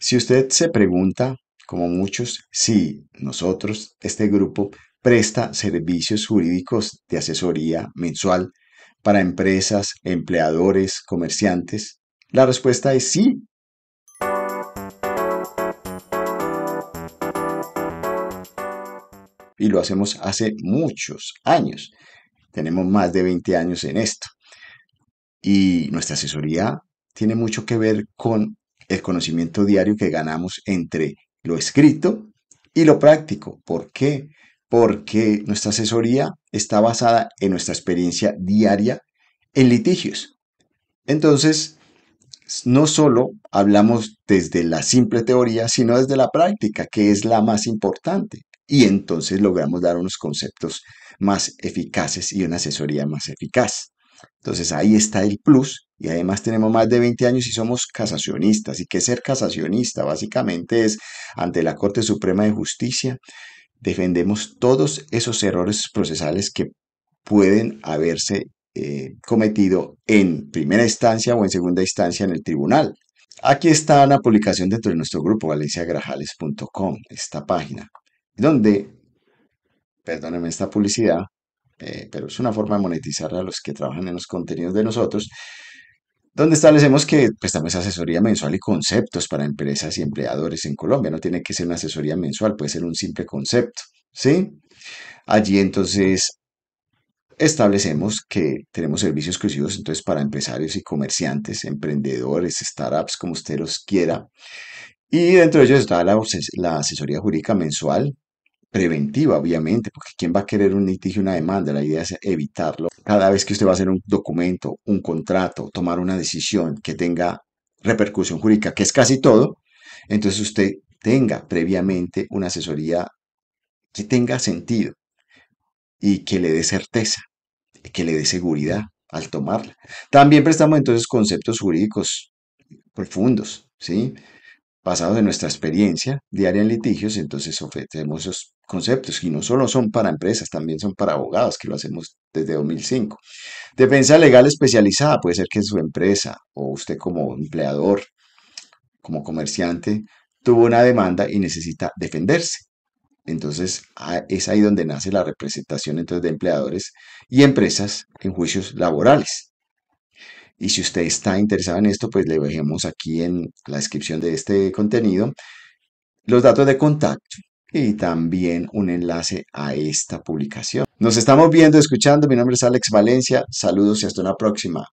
Si usted se pregunta, como muchos, si nosotros, este grupo, presta servicios jurídicos de asesoría mensual para empresas, empleadores, comerciantes, la respuesta es sí. Y lo hacemos hace muchos años. Tenemos más de 20 años en esto. Y nuestra asesoría tiene mucho que ver con el conocimiento diario que ganamos entre lo escrito y lo práctico. ¿Por qué? Porque nuestra asesoría está basada en nuestra experiencia diaria en litigios. Entonces, no solo hablamos desde la simple teoría, sino desde la práctica, que es la más importante. Y entonces logramos dar unos conceptos más eficaces y una asesoría más eficaz. Entonces ahí está el plus y además tenemos más de 20 años y somos casacionistas. ¿Y que ser casacionista? Básicamente es ante la Corte Suprema de Justicia defendemos todos esos errores procesales que pueden haberse eh, cometido en primera instancia o en segunda instancia en el tribunal. Aquí está la publicación dentro de nuestro grupo valenciagrajales.com, esta página, donde, perdónenme esta publicidad, eh, pero es una forma de monetizar a los que trabajan en los contenidos de nosotros, donde establecemos que prestamos asesoría mensual y conceptos para empresas y empleadores en Colombia. No tiene que ser una asesoría mensual, puede ser un simple concepto, ¿sí? Allí entonces establecemos que tenemos servicios exclusivos entonces para empresarios y comerciantes, emprendedores, startups, como usted los quiera. Y dentro de ellos está la asesoría jurídica mensual, preventiva, obviamente, porque ¿quién va a querer un litigio, una demanda? La idea es evitarlo. Cada vez que usted va a hacer un documento, un contrato, tomar una decisión que tenga repercusión jurídica, que es casi todo, entonces usted tenga previamente una asesoría que tenga sentido y que le dé certeza, que le dé seguridad al tomarla. También prestamos entonces conceptos jurídicos profundos, ¿sí? basados en nuestra experiencia diaria en litigios, entonces ofrecemos esos conceptos que no solo son para empresas, también son para abogados, que lo hacemos desde 2005. Defensa legal especializada, puede ser que su empresa o usted como empleador, como comerciante, tuvo una demanda y necesita defenderse. Entonces es ahí donde nace la representación entonces, de empleadores y empresas en juicios laborales. Y si usted está interesado en esto, pues le dejemos aquí en la descripción de este contenido los datos de contacto y también un enlace a esta publicación. Nos estamos viendo, escuchando. Mi nombre es Alex Valencia. Saludos y hasta una próxima.